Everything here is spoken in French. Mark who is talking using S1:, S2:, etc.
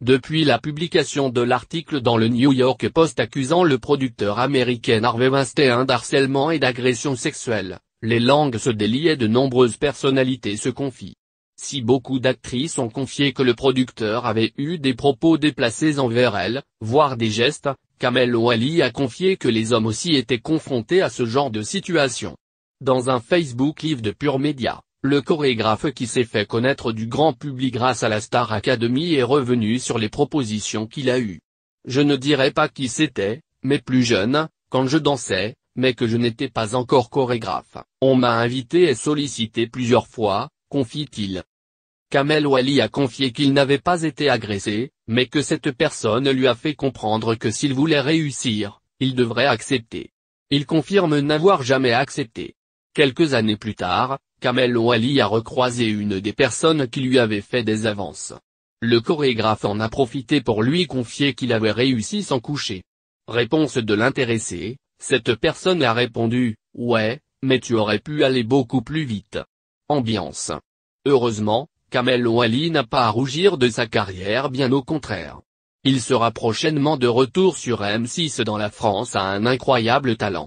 S1: Depuis la publication de l'article dans le New York Post accusant le producteur américain Harvey Weinstein d'harcèlement et d'agression sexuelle, les langues se délient et de nombreuses personnalités se confient. Si beaucoup d'actrices ont confié que le producteur avait eu des propos déplacés envers elles, voire des gestes, Kamel Ouali a confié que les hommes aussi étaient confrontés à ce genre de situation. Dans un Facebook Live de Pure Media le chorégraphe qui s'est fait connaître du grand public grâce à la Star Academy est revenu sur les propositions qu'il a eues. Je ne dirais pas qui c'était, mais plus jeune, quand je dansais, mais que je n'étais pas encore chorégraphe. On m'a invité et sollicité plusieurs fois, confie-t-il. Kamel Wali a confié qu'il n'avait pas été agressé, mais que cette personne lui a fait comprendre que s'il voulait réussir, il devrait accepter. Il confirme n'avoir jamais accepté. Quelques années plus tard, Kamel Wali a recroisé une des personnes qui lui avait fait des avances. Le chorégraphe en a profité pour lui confier qu'il avait réussi sans coucher. Réponse de l'intéressé, cette personne a répondu, ouais, mais tu aurais pu aller beaucoup plus vite. Ambiance. Heureusement, Kamel Wali n'a pas à rougir de sa carrière bien au contraire. Il sera prochainement de retour sur M6 dans la France à un incroyable talent.